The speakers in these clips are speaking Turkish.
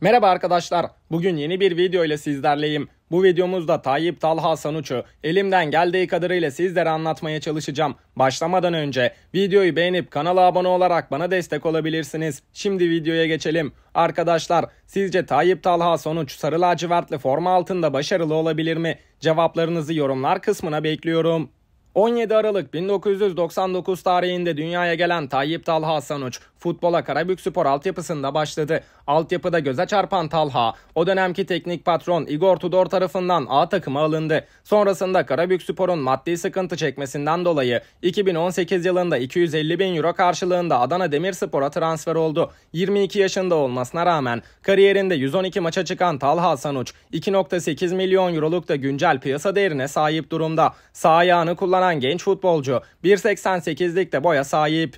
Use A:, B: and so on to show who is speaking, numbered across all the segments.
A: Merhaba arkadaşlar. Bugün yeni bir video ile sizlerleyim. Bu videomuzda Tayyip Talha Sanuç'u elimden geldiği kadarıyla sizlere anlatmaya çalışacağım. Başlamadan önce videoyu beğenip kanala abone olarak bana destek olabilirsiniz. Şimdi videoya geçelim. Arkadaşlar sizce Tayyip Talha Sonuç sarı lacivertli forma altında başarılı olabilir mi? Cevaplarınızı yorumlar kısmına bekliyorum. 17 Aralık 1999 tarihinde dünyaya gelen Tayyip Talha Sanuç, futbola Karabük Spor altyapısında başladı. Altyapıda göze çarpan Talha, o dönemki teknik patron Igor Tudor tarafından A takıma alındı. Sonrasında Karabük Spor'un maddi sıkıntı çekmesinden dolayı 2018 yılında 250 bin euro karşılığında Adana Demirspor'a transfer oldu. 22 yaşında olmasına rağmen kariyerinde 112 maça çıkan Talha Sanuç 2.8 milyon euroluk da güncel piyasa değerine sahip durumda. Sağ ayağını kullanan genç futbolcu 1.88'lik de boya sahip.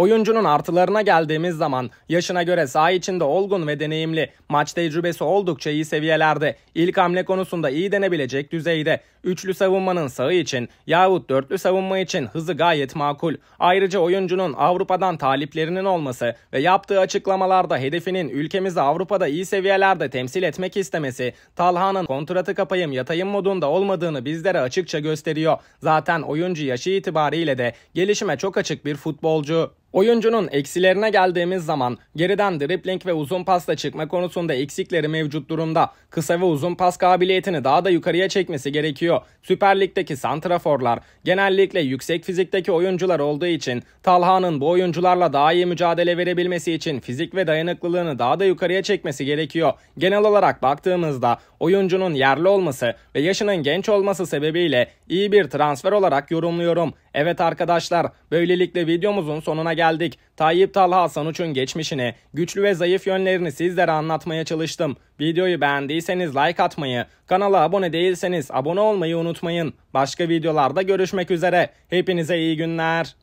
A: Oyuncunun artılarına geldiğimiz zaman yaşına göre saha içinde olgun ve deneyimli, maç tecrübesi oldukça iyi seviyelerde, ilk hamle konusunda iyi denebilecek düzeyde, üçlü savunmanın sağı için yahut dörtlü savunma için hızı gayet makul. Ayrıca oyuncunun Avrupa'dan taliplerinin olması ve yaptığı açıklamalarda hedefinin ülkemizi Avrupa'da iyi seviyelerde temsil etmek istemesi, Talha'nın kontratı kapayım yatayım modunda olmadığını bizlere açıkça gösteriyor. Zaten oyuncu yaşı itibariyle de gelişime çok açık bir futbolcu. Oyuncunun eksilerine geldiğimiz zaman geriden dribling ve uzun pasta çıkma konusunda eksikleri mevcut durumda. Kısa ve uzun pas kabiliyetini daha da yukarıya çekmesi gerekiyor. Süper Lig'deki santraforlar genellikle yüksek fizikteki oyuncular olduğu için Talha'nın bu oyuncularla daha iyi mücadele verebilmesi için fizik ve dayanıklılığını daha da yukarıya çekmesi gerekiyor. Genel olarak baktığımızda oyuncunun yerli olması ve yaşının genç olması sebebiyle iyi bir transfer olarak yorumluyorum. Evet arkadaşlar böylelikle videomuzun sonuna geldik. Tayyip Talha Sanuç'un geçmişini, güçlü ve zayıf yönlerini sizlere anlatmaya çalıştım. Videoyu beğendiyseniz like atmayı, kanala abone değilseniz abone olmayı unutmayın. Başka videolarda görüşmek üzere. Hepinize iyi günler.